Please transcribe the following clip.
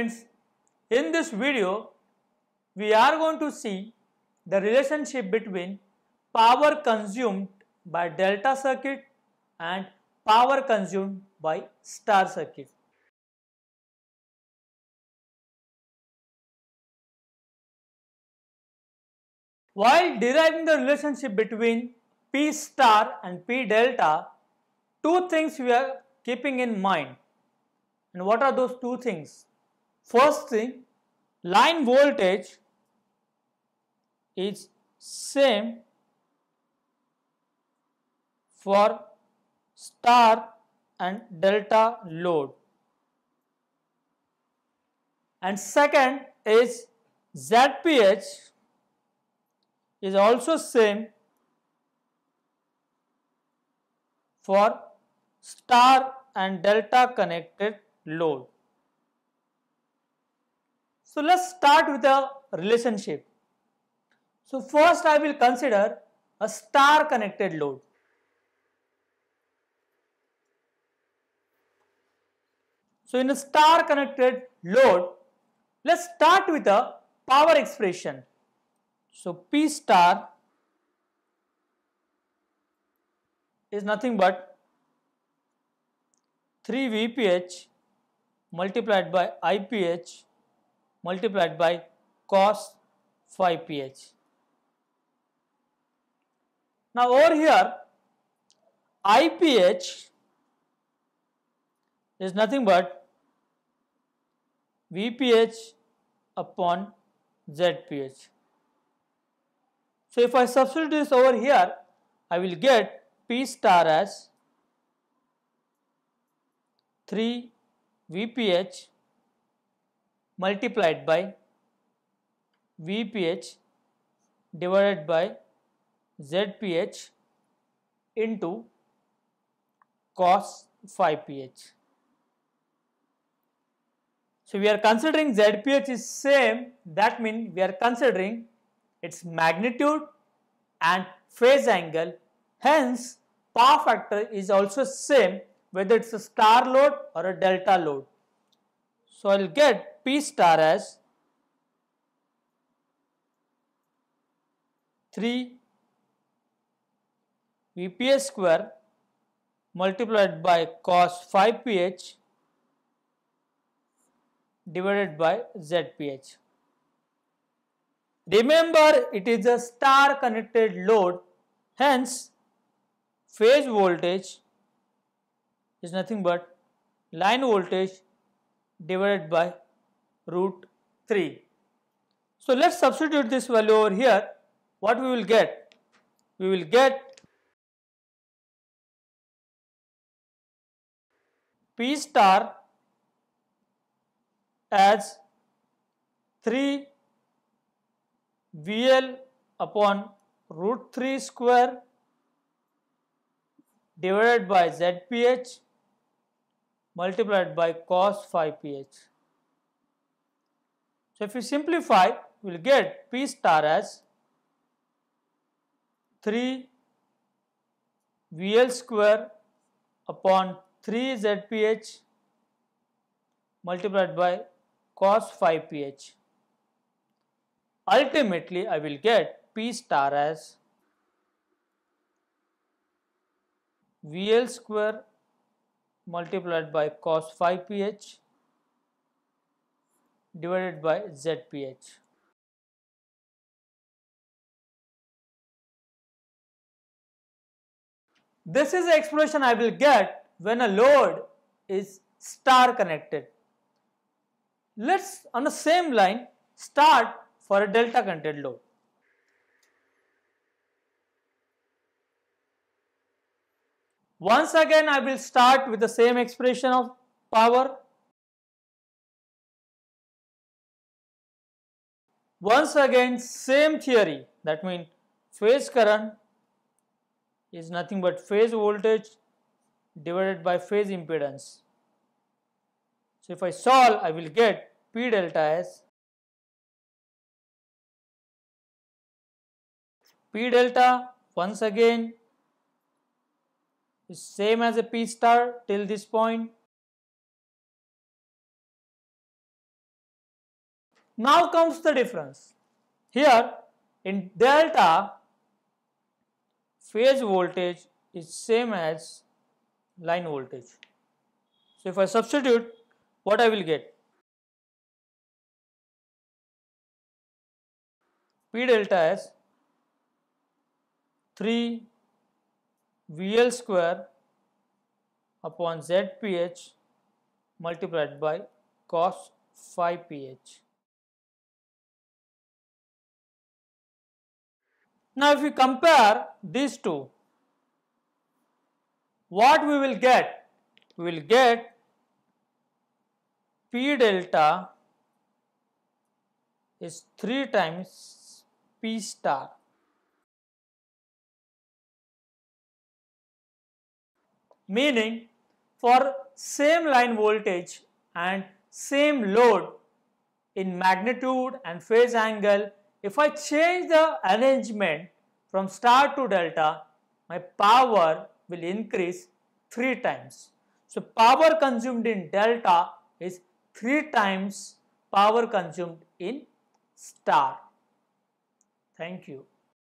friends, in this video, we are going to see the relationship between power consumed by delta circuit and power consumed by star circuit. While deriving the relationship between P star and P delta, two things we are keeping in mind. And what are those two things? First thing, line voltage is same for star and delta load. And second is ZPH is also same for star and delta connected load. So let's start with a relationship. So first I will consider a star connected load. So in a star connected load, let's start with a power expression. So P star is nothing but 3 VPH multiplied by IPH multiplied by cos phi pH. Now over here IPH is nothing but VPH upon ZPH. So if I substitute this over here, I will get P star as 3 VPH multiplied by VPH divided by ZPH into cos phi pH. So, we are considering ZPH is same that means we are considering its magnitude and phase angle hence power factor is also same whether it is a star load or a delta load. So, I will get P star as 3 Vps square multiplied by cos 5 pH divided by ph. Remember it is a star connected load hence phase voltage is nothing but line voltage divided by root 3. So, let us substitute this value over here. What we will get? We will get P star as 3 VL upon root 3 square divided by ZPH multiplied by cos phi pH. So, if we simplify, we will get P star as 3 VL square upon 3 ZPH multiplied by cos five PH. Ultimately, I will get P star as VL square multiplied by cos five PH divided by ZPH. This is the expression I will get when a load is star connected. Let's on the same line start for a delta connected load. Once again I will start with the same expression of power Once again same theory that means phase current is nothing but phase voltage divided by phase impedance. So, if I solve I will get P delta S P delta once again is same as a P star till this point Now comes the difference. Here in delta, phase voltage is same as line voltage. So if I substitute, what I will get? P delta is 3 VL square upon ZPH multiplied by cos phi PH. Now, if we compare these two, what we will get? We will get P delta is 3 times P star. Meaning, for same line voltage and same load in magnitude and phase angle if I change the arrangement from star to delta, my power will increase 3 times. So, power consumed in delta is 3 times power consumed in star. Thank you.